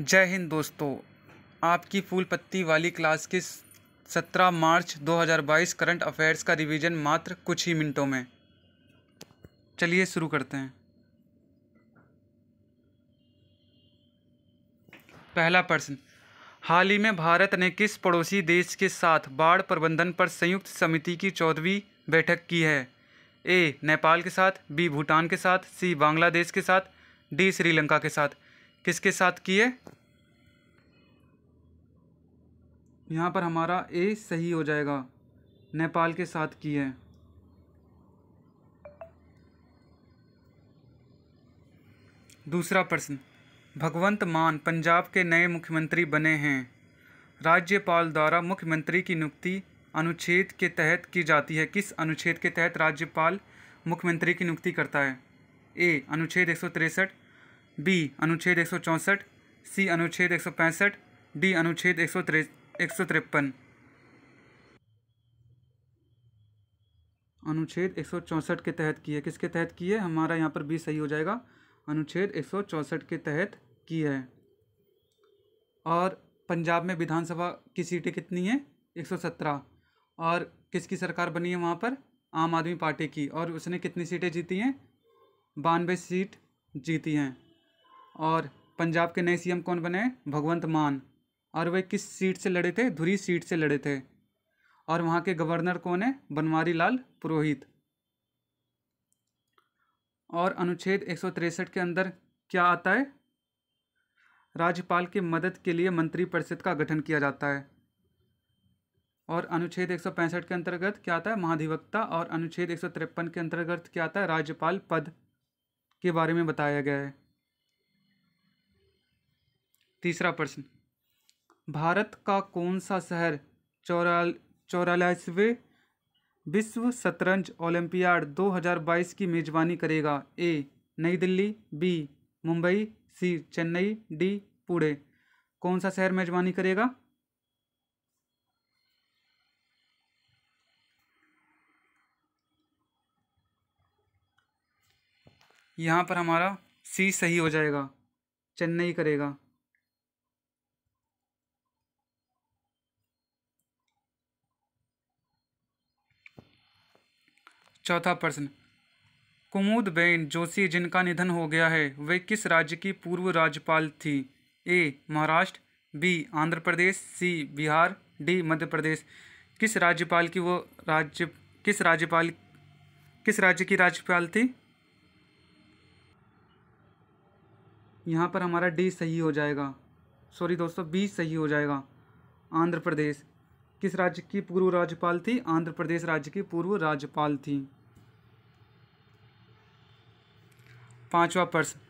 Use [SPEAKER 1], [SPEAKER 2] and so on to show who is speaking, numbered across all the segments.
[SPEAKER 1] जय हिंद दोस्तों आपकी फूल पत्ती वाली क्लास के 17 मार्च 2022 करंट अफेयर्स का रिवीजन मात्र कुछ ही मिनटों में चलिए शुरू करते हैं पहला प्रश्न हाल ही में भारत ने किस पड़ोसी देश के साथ बाढ़ प्रबंधन पर संयुक्त समिति की चौदहवीं बैठक की है ए नेपाल के साथ बी भूटान के साथ सी बांग्लादेश के साथ डी श्रीलंका के साथ किसके साथ किए यहाँ पर हमारा ए सही हो जाएगा नेपाल के साथ किए दूसरा प्रश्न भगवंत मान पंजाब के नए मुख्यमंत्री बने हैं राज्यपाल द्वारा मुख्यमंत्री की नियुक्ति अनुच्छेद के तहत की जाती है किस अनुच्छेद के तहत राज्यपाल मुख्यमंत्री की नियुक्ति करता है ए अनुच्छेद एक सौ तिरसठ बी अनुच्छेद एक सौ चौंसठ सी अनुच्छेद एक सौ पैंसठ डी अनुच्छेद एक सौ एक सौ तिरपन अनुच्छेद एक सौ चौंसठ के तहत की है किसके तहत की है हमारा यहाँ पर बी सही हो जाएगा अनुच्छेद एक सौ चौंसठ के तहत की है और पंजाब में विधानसभा की सीटें कितनी हैं एक सौ सत्रह और किसकी सरकार बनी है वहाँ पर आम आदमी पार्टी की और उसने कितनी सीटें जीती हैं बानवे सीट जीती हैं और पंजाब के नए सीएम कौन बने भगवंत मान और वे किस सीट से लड़े थे धुरी सीट से लड़े थे और वहाँ के गवर्नर कौन है बनवारी लाल पुरोहित और अनुच्छेद एक के अंदर क्या आता है राज्यपाल की मदद के लिए मंत्रिपरिषद का गठन किया जाता है और अनुच्छेद एक के अंतर्गत क्या आता है महाधिवक्ता और अनुच्छेद एक के अंतर्गत क्या आता है राज्यपाल पद के बारे में बताया गया है तीसरा प्रश्न भारत का कौन सा शहर चौरा चौरालीसवें विश्व शतरंज ओलंपियाड 2022 की मेजबानी करेगा A New Delhi B Mumbai C Chennai D Pune कौन सा शहर मेजबानी करेगा यहाँ पर हमारा सी सही हो जाएगा चेन्नई करेगा चौथा प्रश्न कुमुद बेन जोशी जिनका निधन हो गया है वे किस राज्य की पूर्व राज्यपाल थी A Maharashtra B Andhra Pradesh C Bihar D Madhya Pradesh किस राज्यपाल की वो राज्य किस राज्यपाल किस राज्य की राज्यपाल थी यहाँ पर हमारा डी सही हो जाएगा सॉरी दोस्तों बी सही हो जाएगा आंध्र प्रदेश किस राज्य की पूर्व राज्यपाल थी आंध्र प्रदेश राज्य की पूर्व राज्यपाल थी पाँचवा प्रश्न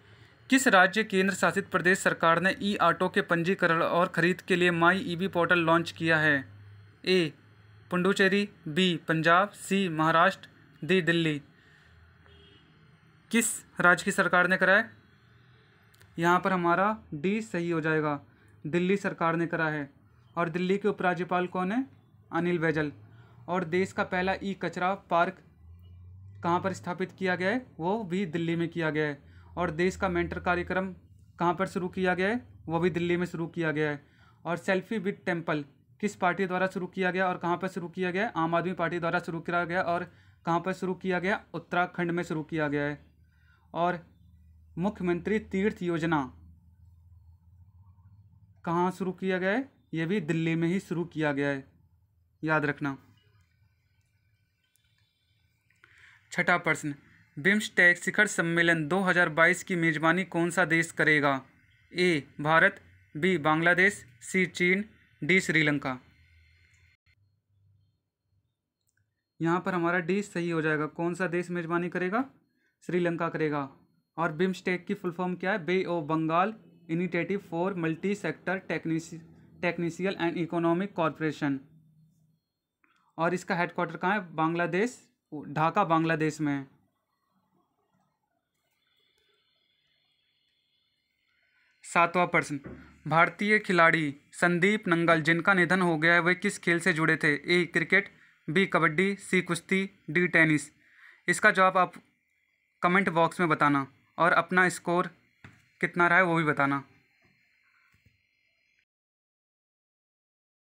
[SPEAKER 1] किस राज्य केंद्र शासित प्रदेश सरकार ने ई ऑटो के पंजीकरण और खरीद के लिए माई ईवी पोर्टल लॉन्च किया है A Puducherry B Punjab C Maharashtra D Delhi किस राज्य की सरकार ने कराया यहाँ पर हमारा डी सही हो जाएगा दिल्ली सरकार ने करा है और दिल्ली के उपराज्यपाल कौन है अनिल बैजल और देश का पहला ई कचरा पार्क कहाँ पर स्थापित किया गया है वो भी दिल्ली में किया गया है और देश का मेंटर कार्यक्रम कहाँ पर शुरू किया गया है वो भी दिल्ली में शुरू किया गया है और सेल्फी विद टेम्पल किस पार्टी द्वारा शुरू किया गया और कहाँ पर शुरू किया गया आम आदमी पार्टी द्वारा शुरू किया गया और कहाँ पर शुरू किया गया उत्तराखंड में शुरू किया गया है और मुख्यमंत्री तीर्थ योजना कहाँ शुरू किया गया है ये भी दिल्ली में ही शुरू किया गया है याद रखना छठा प्रश्न बिम्सटेक शिखर सम्मेलन 2022 की मेज़बानी कौन सा देश करेगा A Bharat B Bangladesh C चीन डी श्रीलंका यहाँ पर हमारा डी सही हो जाएगा कौन सा देश मेज़बानी करेगा श्रीलंका करेगा और बिम्सटेक की फुल फॉर्म क्या है Bay of Bengal initiative for multi sector technical and economic cooperation और इसका हेडक्वार्टर कहाँ है बांग्लादेश ढाका बांग्लादेश में सातवा सातवां प्रश्न भारतीय खिलाड़ी संदीप नंगल जिनका निधन हो गया है वे किस खेल से जुड़े थे A cricket B kabaddi C कुश्ती डी टेनिस इसका जवाब आप कमेंट बॉक्स में बताना और अपना स्कोर कितना रहा है वो भी बताना